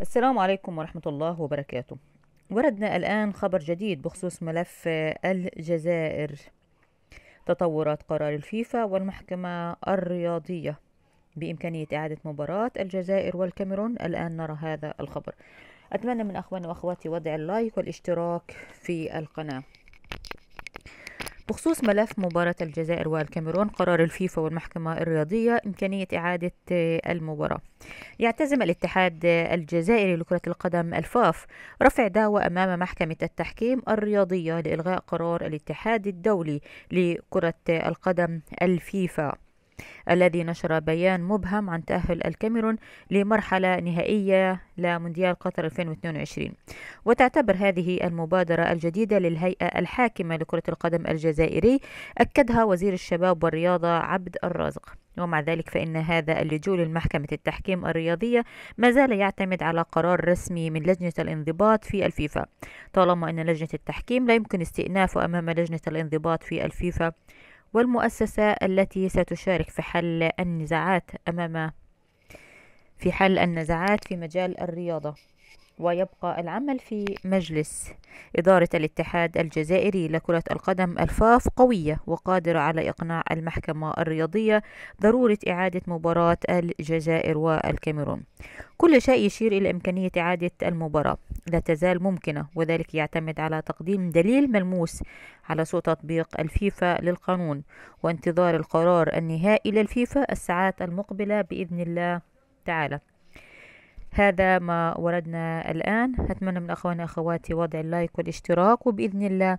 السلام عليكم ورحمة الله وبركاته وردنا الآن خبر جديد بخصوص ملف الجزائر تطورات قرار الفيفا والمحكمة الرياضية بإمكانية إعادة مباراة الجزائر والكاميرون الآن نرى هذا الخبر أتمنى من أخواني وأخواتي وضع اللايك والاشتراك في القناة بخصوص ملف مباراة الجزائر والكاميرون قرار الفيفا والمحكمة الرياضية إمكانية إعادة آه، المباراة يعتزم الاتحاد آه، الجزائري لكرة القدم الفاف رفع دعوى أمام محكمة التحكيم الرياضية لإلغاء قرار الاتحاد الدولي لكرة آه، القدم الفيفا الذي نشر بيان مبهم عن تأهل الكاميرون لمرحلة نهائية لمونديال قطر 2022 وتعتبر هذه المبادرة الجديدة للهيئة الحاكمة لكرة القدم الجزائري أكدها وزير الشباب والرياضة عبد الرازق ومع ذلك فإن هذا اللجوء لمحكمة التحكيم الرياضية ما زال يعتمد على قرار رسمي من لجنة الانضباط في الفيفا طالما أن لجنة التحكيم لا يمكن استئنافه أمام لجنة الانضباط في الفيفا والمؤسسة التي ستشارك في حل النزاعات أمام في حل النزاعات في مجال الرياضة ويبقى العمل في مجلس إدارة الاتحاد الجزائري لكرة القدم الفاف قوية وقادرة على إقناع المحكمة الرياضية ضرورة إعادة مباراة الجزائر والكاميرون كل شيء يشير إلى إمكانية إعادة المباراة لا تزال ممكنة وذلك يعتمد على تقديم دليل ملموس على سوء تطبيق الفيفا للقانون وانتظار القرار النهائي للفيفا الساعات المقبلة بإذن الله تعالى هذا ما وردنا الآن أتمنى من أخواني أخواتي وضع اللايك والاشتراك وبإذن الله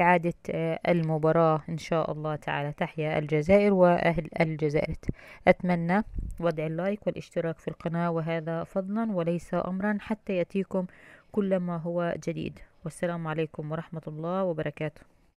إعادة آه، المباراة إن شاء الله تعالى تحيا الجزائر وأهل الجزائر أتمنى وضع اللايك والاشتراك في القناة وهذا فضلا وليس أمرا حتى يأتيكم كل ما هو جديد والسلام عليكم ورحمة الله وبركاته